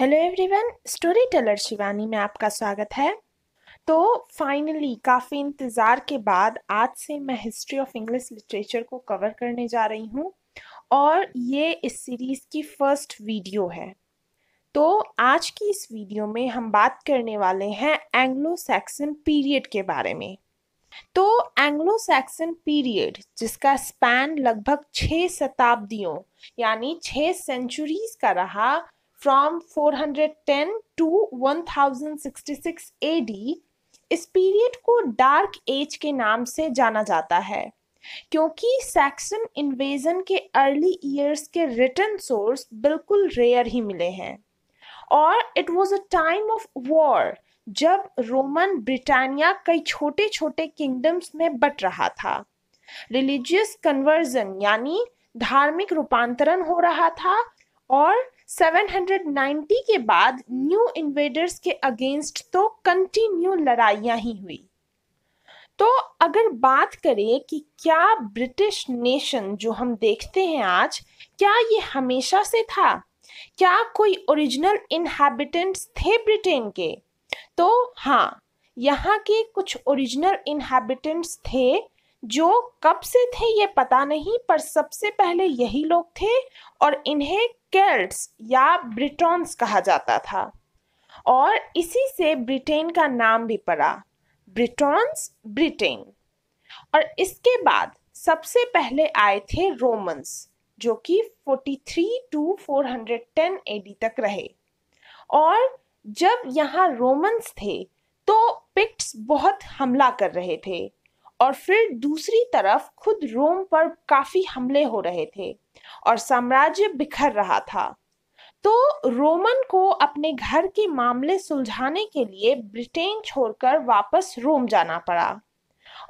Hello everyone story teller Shivani में आपका स्वागत है तो फाइनली काफ़ी इंतज़ार के बाद आज से मैं हिस्ट्री ऑफ इंग्लिश लिटरेचर को कवर करने जा रही हूँ और ये इस सीरीज़ की फर्स्ट वीडियो है तो आज की इस वीडियो में हम बात करने वाले हैं एंग्लो सैक्सन पीरियड के बारे में तो एंग्लो सैक्सन पीरियड जिसका स्पैन लगभग छः शताब्दियों यानी छः सेंचुरीज का रहा from 410 to 1066 AD इस पीरियड को डार्क एज के नाम से जाना जाता है क्योंकि सैक्सन इन्वेजन के अर्ली ईयर्स के रिटर्न सोर्स बिल्कुल रेयर ही मिले हैं और it was a time of war जब रोमन ब्रिटानिया कई छोटे छोटे किंगडम्स में बट रहा था रिलीजियस कन्वर्जन यानी धार्मिक रूपांतरण हो रहा था और 790 के बाद न्यू इन्वेडर्स के अगेंस्ट तो कंटिन्यू लड़ाइयाँ ही हुई तो अगर बात करें कि क्या ब्रिटिश नेशन जो हम देखते हैं आज क्या ये हमेशा से था क्या कोई ओरिजिनल इनहैबिटेंट्स थे ब्रिटेन के तो हाँ यहाँ के कुछ ओरिजिनल इनहैबिटेंट्स थे जो कब से थे ये पता नहीं पर सबसे पहले यही लोग थे और इन्हें केल्ट्स या ब्रिटॉन्स कहा जाता था और इसी से ब्रिटेन का नाम भी पड़ा ब्रिटॉन्स ब्रिटेन और इसके बाद सबसे पहले आए थे रोमन्स जो कि 43 टू 410 एडी तक रहे और जब यहाँ रोमन्स थे तो पिक्ट्स बहुत हमला कर रहे थे और फिर दूसरी तरफ खुद रोम पर काफी हमले हो रहे थे और साम्राज्य बिखर रहा था तो रोमन को अपने घर के मामले सुलझाने के लिए ब्रिटेन छोड़कर वापस रोम जाना पड़ा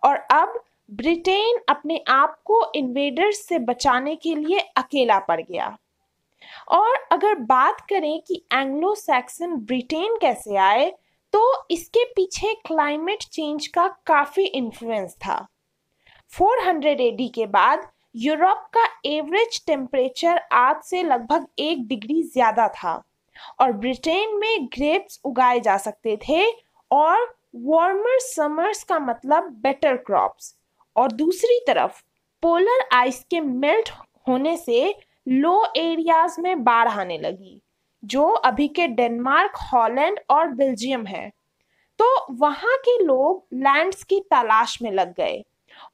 और अब ब्रिटेन अपने आप को इन्वेडर्स से बचाने के लिए अकेला पड़ गया और अगर बात करें कि एंग्लो सैक्सन ब्रिटेन कैसे आए तो इसके पीछे क्लाइमेट चेंज का काफ़ी इन्फ्लुएंस था 400 हंड्रेड एडी के बाद यूरोप का एवरेज टेम्परेचर आज से लगभग एक डिग्री ज़्यादा था और ब्रिटेन में ग्रेप्स उगाए जा सकते थे और वार्मर समर्स का मतलब बेटर क्रॉप्स और दूसरी तरफ पोलर आइस के मेल्ट होने से लो एरियाज में बाढ़ आने लगी जो अभी के डेनमार्क हॉलैंड और बेल्जियम है तो वहाँ के लोग लैंड्स की तलाश में लग गए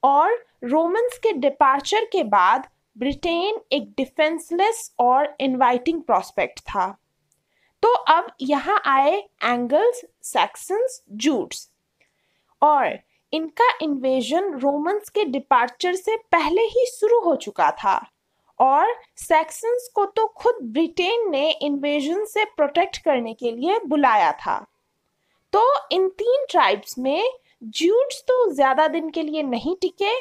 और रोमन्स के डिपार्चर के बाद ब्रिटेन एक डिफेंसलेस और इनवाइटिंग प्रॉस्पेक्ट था तो अब यहाँ आए एंगल्स सैक्सन्स जूट्स और इनका इन्वेजन रोमन्स के डिपार्चर से पहले ही शुरू हो चुका था और सैक्सन्स को तो खुद ब्रिटेन ने इन्वेजन से प्रोटेक्ट करने के लिए बुलाया था तो इन तीन ट्राइब्स में ज्यूट्स तो ज़्यादा दिन के लिए नहीं टिके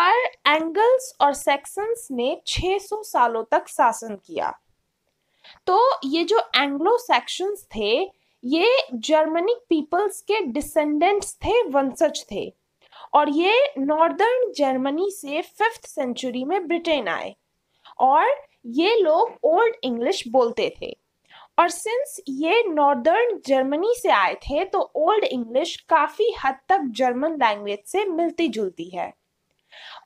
पर एंगल्स और सैक्सन्स ने 600 सालों तक शासन किया तो ये जो एंग्लो सैक्शंस थे ये जर्मनिक पीपल्स के डिसेंडेंट्स थे वंशज थे और ये नॉर्दर्न जर्मनी से फिफ्थ सेंचुरी में ब्रिटेन आए और ये लोग ओल्ड इंग्लिश बोलते थे और सिंस ये नॉर्दर्न जर्मनी से आए थे तो ओल्ड इंग्लिश काफ़ी हद तक जर्मन लैंग्वेज से मिलती जुलती है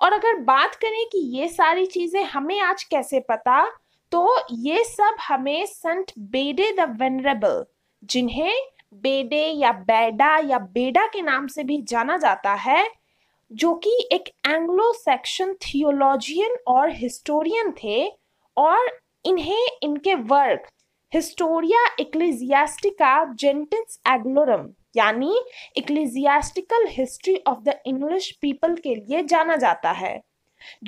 और अगर बात करें कि ये सारी चीज़ें हमें आज कैसे पता तो ये सब हमें संत बेडे द वेनरेबल जिन्हें बेडे या बेडा या बेडा के नाम से भी जाना जाता है जो कि एक एंग्लो सेक्शन थियोलॉजियन और हिस्टोरियन थे और इन्हें इनके वर्क हिस्टोरिया इक्लिजियास्टिका जेंटिस एग्लोरम यानी ecclesiastical history of the English people के लिए जाना जाता है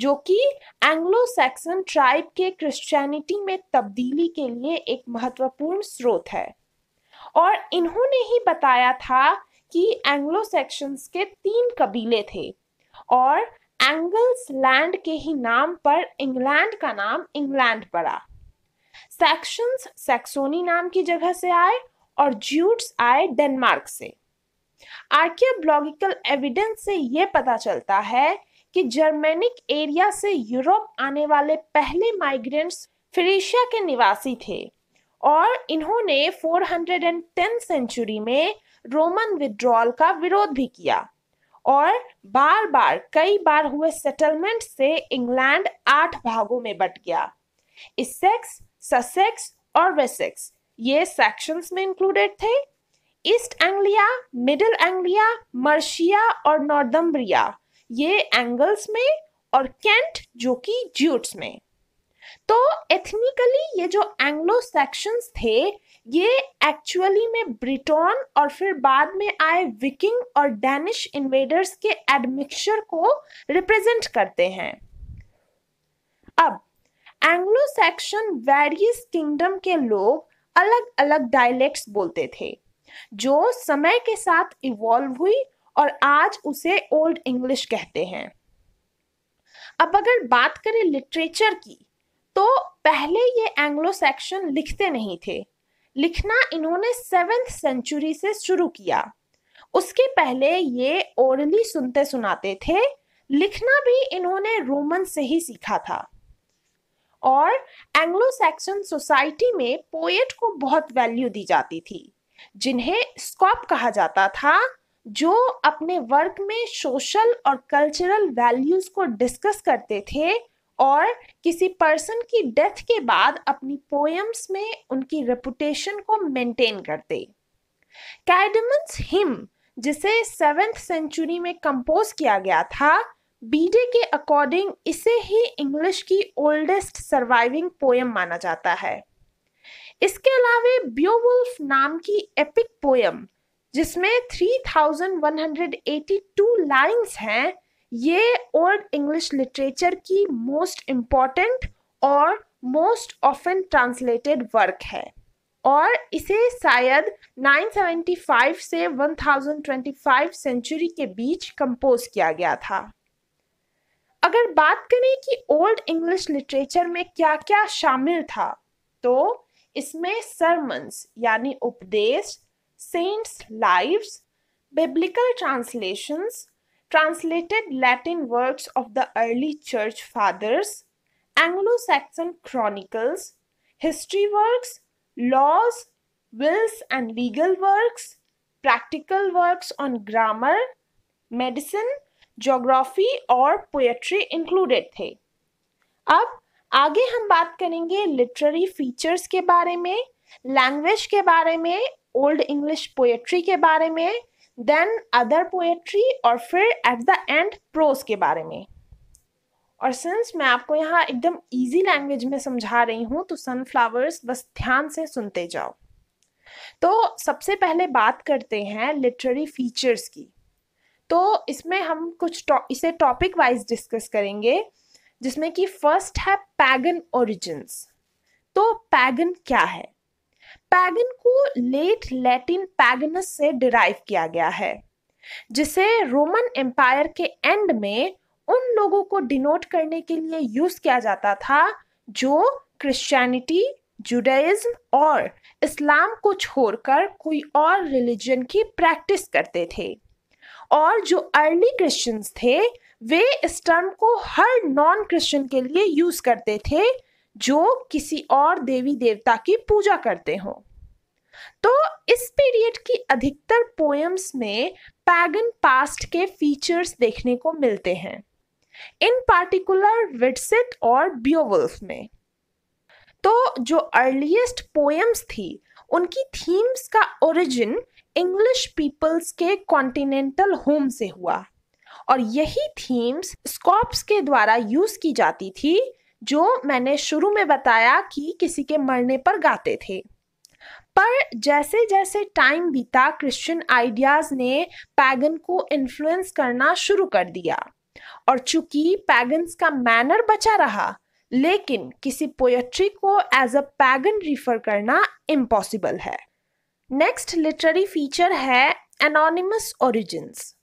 जो कि एंग्लो सैक्सन ट्राइब के क्रिश्चियनिटी में तब्दीली के लिए एक महत्वपूर्ण स्रोत है और इन्होंने ही बताया था कि एंग्लो सेक्शंस के तीन कबीले थे और एंगल्स लैंड के ही नाम पर इंग्लैंड का नाम इंग्लैंड पड़ा सेक्शंस सेक्सोनी नाम की जगह से आए और ज्यूट्स आए डेनमार्क से आर्कियोलॉजिकल एविडेंस से यह पता चलता है कि जर्मेनिक एरिया से यूरोप आने वाले पहले माइग्रेंट्स फिरीशिया के निवासी थे और इन्होंने 410 सेंचुरी में रोमन विड्रॉल का विरोध भी किया और बार बार कई बार हुए सेटलमेंट से इंग्लैंड आठ भागों में बट गया इसेक्स ससेक्स और वेसेक्स ये सेक्शंस में इंक्लूडेड थे East Anglia Middle Anglia Mercia और नॉर्दम्ब्रिया ये एंगल्स में और कैंट जो कि ज्यूट्स में तो एथनिकली ये जो एंग्लो सेक्शंस थे ये एक्चुअली में ब्रिटोन और फिर बाद में आए विकिंग और डेनिश इन्वेडर्स के एडमिक्सर को रिप्रेजेंट करते हैं अब एंग्लो सेक्शन वेरियस किंगडम के लोग अलग अलग डायलेक्ट्स बोलते थे जो समय के साथ इवॉल्व हुई और आज उसे ओल्ड इंग्लिश कहते हैं अब अगर बात करें लिटरेचर की तो पहले ये एंग्लो सैक्शन लिखते नहीं थे लिखना इन्होंने सेवेंथ सेंचुरी से शुरू किया उसके पहले ये ओरली सुनते सुनाते थे लिखना भी इन्होंने रोमन से ही सीखा था और एंग्लो सैक्सन सोसाइटी में पोएट को बहुत वैल्यू दी जाती थी जिन्हें स्कॉप कहा जाता था जो अपने वर्क में सोशल और कल्चरल वैल्यूज को डिस्कस करते थे और किसी पर्सन की डेथ के बाद अपनी पोएम्स में उनकी रेपुटेशन को मेंटेन करते कैडमंस हिम जिसे सेवेंथ सेंचुरी में कंपोज किया गया था बीडे के अकॉर्डिंग इसे ही इंग्लिश की ओल्डेस्ट सर्वाइविंग पोएम माना जाता है इसके अलावे ब्योवुल्फ नाम की एपिक पोएम जिसमें 3182 लाइंस हैं ये ओल्ड इंग्लिश लिटरेचर की मोस्ट इम्पॉर्टेंट और मोस्ट ऑफन ट्रांसलेटेड वर्क है और इसे शायद 975 से 1025 सेंचुरी के बीच कंपोज किया गया था अगर बात करें कि ओल्ड इंग्लिश लिटरेचर में क्या क्या शामिल था तो इसमें सरमन्स यानी उपदेश saints lives biblical translations translated Latin works of the early church fathers, Anglo Saxon chronicles, history works, laws, wills and legal works, practical works on grammar, medicine, geography और पोएट्री इंक्लूडेड थे अब आगे हम बात करेंगे literary features के बारे में लैंग्वेज के बारे में ओल्ड इंग्लिश पोएट्री के बारे में देन अदर पोएट्री और फिर एट द एंड प्रोज के बारे में और सिंस मैं आपको यहाँ एकदम इजी लैंग्वेज में समझा रही हूँ तो सनफ्लावर्स बस ध्यान से सुनते जाओ तो सबसे पहले बात करते हैं लिटरेरी फीचर्स की तो इसमें हम कुछ टौ, इसे टॉपिक वाइज डिस्कस करेंगे जिसमें कि फर्स्ट है पैगन ओरिजिन तो पैगन क्या है पैगन को लेट लैटिन पैगनस से डिराइव किया गया है जिसे रोमन एम्पायर के एंड में उन लोगों को डिनोट करने के लिए यूज किया जाता था जो क्रिश्चियनिटी जुडाइज्म और इस्लाम को छोड़कर कोई और रिलीजन की प्रैक्टिस करते थे और जो अर्ली क्रिश्चियंस थे वे इस टर्म को हर नॉन क्रिश्चियन के लिए यूज करते थे जो किसी और देवी देवता की पूजा करते हों तो इस पीरियड की अधिकतर पोएम्स में पैगन पास्ट के फीचर्स देखने को मिलते हैं इन पार्टिकुलर विटसिट और ब्योवल्फ में तो जो अर्लीस्ट पोएम्स थी उनकी थीम्स का ओरिजिन इंग्लिश पीपल्स के कॉन्टिनेंटल होम से हुआ और यही थीम्स स्कॉप्स के द्वारा यूज की जाती थी जो मैंने शुरू में बताया कि किसी के मरने पर गाते थे पर जैसे जैसे टाइम बीता क्रिश्चियन आइडियाज ने पैगन को इन्फ्लुएंस करना शुरू कर दिया और चूंकि पैगन्स का मैनर बचा रहा लेकिन किसी पोएट्री को एज अ पैगन रिफर करना इम्पॉसिबल है नेक्स्ट लिटरेरी फीचर है एनोनिमस ओरिजिन्स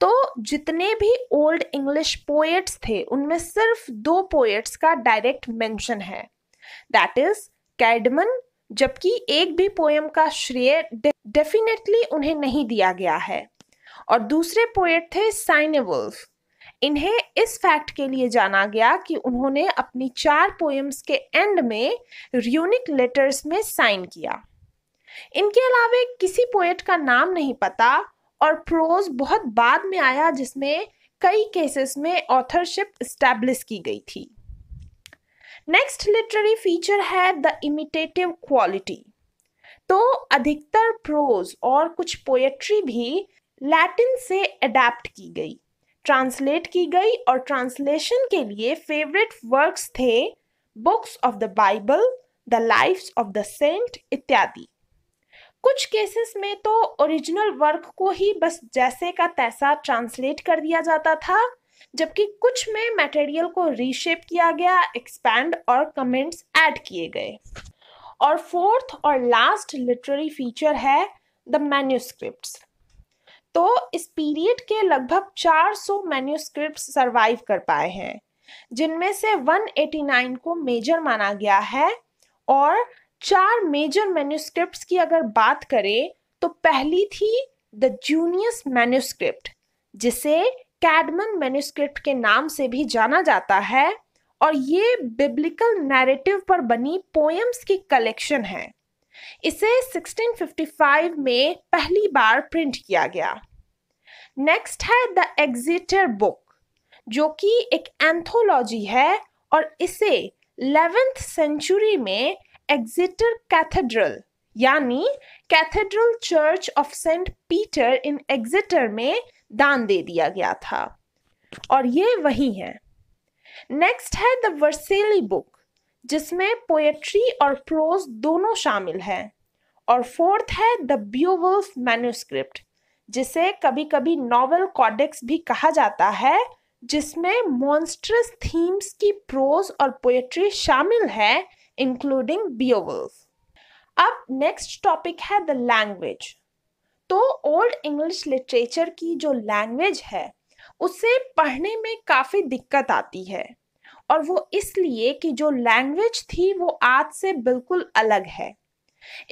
तो जितने भी ओल्ड इंग्लिश पोएट्स थे उनमें सिर्फ दो पोएट्स का डायरेक्ट मेंशन है दैट इज कैडमन जबकि एक भी पोएम का श्रेय डेफिनेटली उन्हें नहीं दिया गया है और दूसरे पोएट थे साइने इन्हें इस फैक्ट के लिए जाना गया कि उन्होंने अपनी चार पोएम्स के एंड में यूनिक लेटर्स में साइन किया इनके अलावा किसी पोएट का नाम नहीं पता और प्रोज बहुत बाद में आया जिसमें कई केसेस में ऑथरशिप स्टैब्लिश की गई थी नेक्स्ट लिटरेरी फीचर है द इमिटेटिव क्वालिटी तो अधिकतर प्रोज और कुछ पोएट्री भी लैटिन से अडेप्ट की गई ट्रांसलेट की गई और ट्रांसलेशन के लिए फेवरेट वर्क्स थे books of the Bible the life of the saint इत्यादि कुछ केसेस में तो ओरिजिनल वर्क को ही बस जैसे का तैसा ट्रांसलेट कर दिया जाता था जबकि कुछ में मटेरियल को रीशेप किया गया एक्सपैंड और कमेंट्स ऐड किए गए और फोर्थ और लास्ट लिटरेरी फीचर है द मैन्यूस्क्रिप्ट तो इस पीरियड के लगभग 400 सौ मैन्यूस्क्रिप्ट सर्वाइव कर पाए हैं जिनमें से 189 को मेजर माना गया है और चार मेजर मैन्यूस्क्रिप्ट की अगर बात करें तो पहली थी द जूनियस मैन्यूस्क्रिप्ट जिसे कैडमन मेनुस्क्रिप्ट के नाम से भी जाना जाता है और ये बिब्लिकल नैरेटिव पर बनी पोएम्स की कलेक्शन है इसे 1655 में पहली बार प्रिंट किया गया नेक्स्ट है द एग्जिटर बुक जो कि एक एंथोलॉजी है और इसे इलेवेंथ सेंचुरी में एग्जिटर कैथेड्रल यानी cathedral church of Saint Peter in Exeter में दान दे दिया गया था और ये वही है नेक्स्ट है द वर्सेली बुक जिसमें पोएट्री और प्रोज दोनों शामिल हैं और फोर्थ है द ब्यूवल्फ मैन्यूस्क्रिप्ट जिसे कभी कभी नॉवल कॉडेक्स भी कहा जाता है जिसमें मॉन्स्ट्रस थीम्स की प्रोज और पोएट्री शामिल है इंक्लूडिंग बियोवल्फ अब नेक्स्ट टॉपिक है द लैंग्वेज तो ओल्ड इंग्लिश लिटरेचर की जो लैंग्वेज है उसे पढ़ने में काफ़ी दिक्कत आती है और वो इसलिए कि जो लैंग्वेज थी वो आज से बिल्कुल अलग है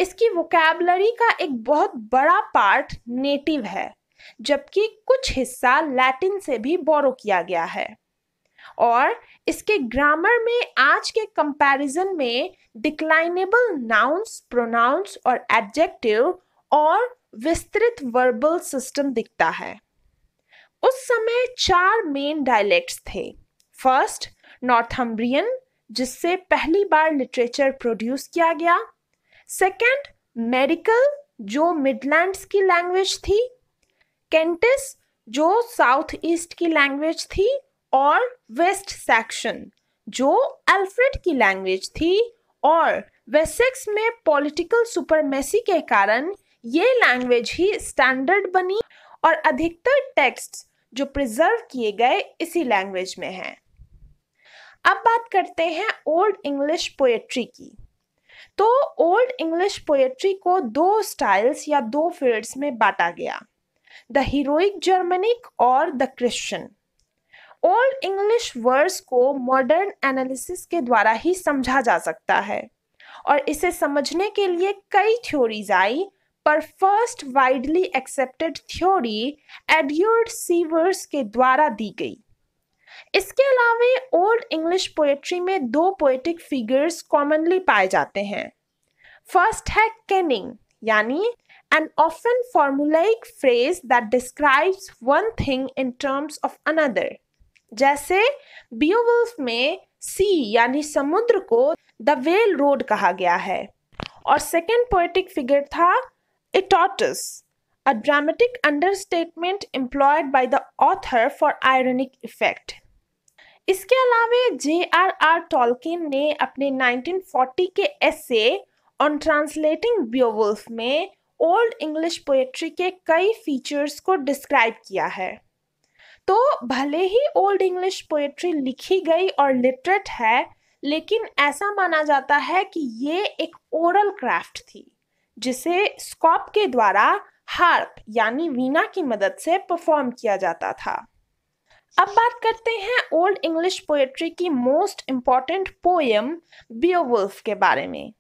इसकी वोकेबलरी का एक बहुत बड़ा पार्ट नेटिव है जबकि कुछ हिस्सा लैटिन से भी बोरो किया गया है और इसके ग्रामर में आज के कंपैरिजन में डिक्लाइनेबल नाउंस प्रोनाउंस और एडजेक्टिव और विस्तृत वर्बल सिस्टम दिखता है उस समय चार मेन डायलेक्ट्स थे फर्स्ट नॉर्थम्ब्रियन जिससे पहली बार लिटरेचर प्रोड्यूस किया गया सेकंड मेडिकल जो मिडलैंड्स की लैंग्वेज थी केंटिस जो साउथ ईस्ट की लैंग्वेज थी और वेस्ट सेक्शन जो अल्फ्रेड की लैंग्वेज थी और वेसेक्स में पॉलिटिकल सुपरमेसी के कारण ये लैंग्वेज ही स्टैंडर्ड बनी और अधिकतर टेक्स्ट जो प्रिजर्व किए गए इसी लैंग्वेज में हैं अब बात करते हैं ओल्ड इंग्लिश पोएट्री की तो ओल्ड इंग्लिश पोएट्री को दो स्टाइल्स या दो फील्ड्स में बांटा गया द हीरोइक जर्मनिक और the Christian old English words को मॉडर्न एनालिसिस के द्वारा ही समझा जा सकता है और इसे समझने के लिए कई थ्योरीज आई पर first widely accepted theory Edward Sievers के द्वारा दी गई इसके अलावा ओल्ड इंग्लिश पोएट्री में दो पोएटिक फिगर्स कॉमनली पाए जाते हैं फर्स्ट है कैनिंग यानी an often formulaic phrase that describes one thing in terms of another जैसे बियोवुल्फ में सी यानी समुद्र को द वेल रोड कहा गया है और सेकेंड पोएटिक फिगर था A tortoise, a dramatic understatement employed by the author for ironic effect. इसके अलावा जे आर आर टॉलकिन ने अपने 1940 के एसे ऑन ट्रांसलेटिंग बियोवुल्फ में ओल्ड इंग्लिश पोएट्री के कई फीचर्स को डिस्क्राइब किया है तो भले ही ओल्ड इंग्लिश पोएट्री लिखी गई और लिटरेट है लेकिन ऐसा माना जाता है कि ये एक ओरल क्राफ्ट थी जिसे स्कॉप के द्वारा हार्प यानी वीणा की मदद से परफॉर्म किया जाता था अब बात करते हैं ओल्ड इंग्लिश पोएट्री की मोस्ट इम्पॉर्टेंट पोएम बियोवुल्फ के बारे में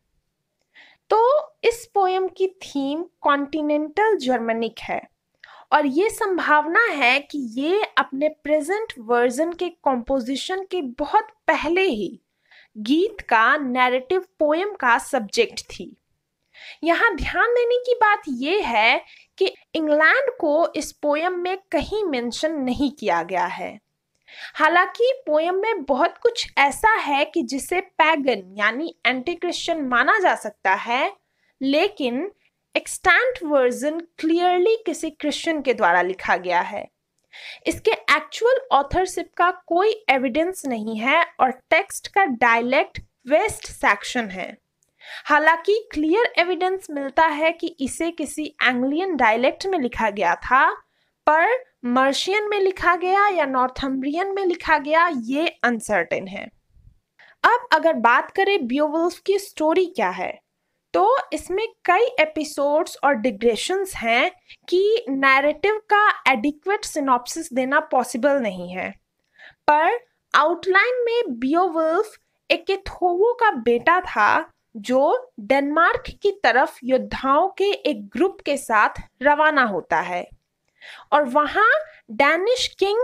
तो इस पोएम की थीम कॉन्टिनेंटल जर्मनिक है और ये संभावना है कि ये अपने प्रेजेंट वर्जन के कॉम्पोजिशन के बहुत पहले ही गीत का नैरेटिव पोएम का सब्जेक्ट थी यहाँ ध्यान देने की बात यह है कि इंग्लैंड को इस पोयम में कहीं मेंशन नहीं किया गया है हालांकि पोयम में बहुत कुछ ऐसा है कि जिसे पैगन यानी एंटी क्रिश्चियन माना जा सकता है लेकिन एक्सटेंट वर्जन क्लियरली किसी क्रिश्चियन के द्वारा लिखा गया है इसके एक्चुअल ऑथरशिप का कोई एविडेंस नहीं है और टेक्स्ट का डायलेक्ट वेस्ट सेक्शन है हालांकि क्लियर एविडेंस मिलता है कि इसे किसी एंग्लियन डायलेक्ट में लिखा गया था पर मर्शियन में लिखा गया या नॉर्थम्ब्रियन में लिखा गया ये अनसर्टेन है अब अगर बात करें बियोवुल्फ की स्टोरी क्या है तो इसमें कई एपिसोड्स और डिग्रेशंस हैं कि नैरेटिव का एडिक्वेट सिनॉप्सिस देना पॉसिबल नहीं है पर आउटलाइन में बियोवल्फ एक थोवो का बेटा था जो डेनमार्क की तरफ योद्धाओं के एक ग्रुप के साथ रवाना होता है और वहां डैनिश किंग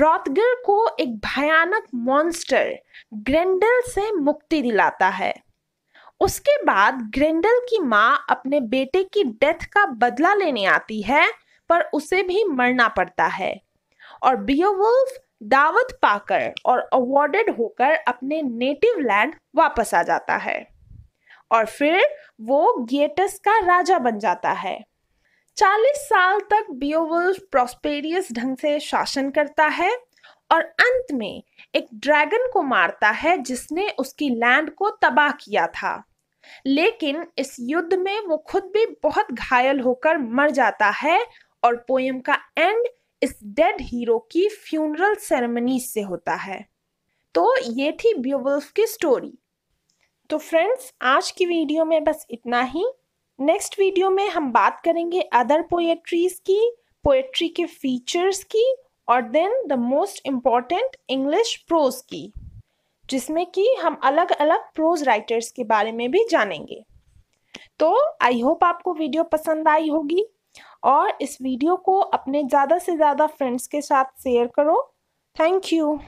रॉथगर को एक भयानक मॉन्स्टर ग्रेंडल से मुक्ति दिलाता है उसके बाद ग्रेंडल की माँ अपने बेटे की डेथ का बदला लेने आती है पर उसे भी मरना पड़ता है और बियोवुल्फ दावत पाकर और अवॉर्डेड होकर अपने नेटिव लैंड वापस आ जाता है और फिर वो गेटस का राजा बन जाता है चालीस साल तक बियोवुल्फ प्रोस्पेरियस ढंग से शासन करता है और अंत में एक ड्रैगन को मारता है जिसने उसकी लैंड को तबाह किया था लेकिन इस युद्ध में वो खुद भी बहुत घायल होकर मर जाता है और पोयम का एंड इस डेड हीरो की फ्यूनरल सेरेमनी से होता है तो ये थी बियोवुल्फ की स्टोरी तो फ्रेंड्स आज की वीडियो में बस इतना ही नेक्स्ट वीडियो में हम बात करेंगे अदर पोएट्रीज की पोएट्री के फीचर्स की और then the most important English prose की जिसमें कि हम अलग अलग प्रोज राइटर्स के बारे में भी जानेंगे तो आई होप आपको वीडियो पसंद आई होगी और इस वीडियो को अपने ज़्यादा से ज़्यादा फ्रेंड्स के साथ शेयर करो थैंक यू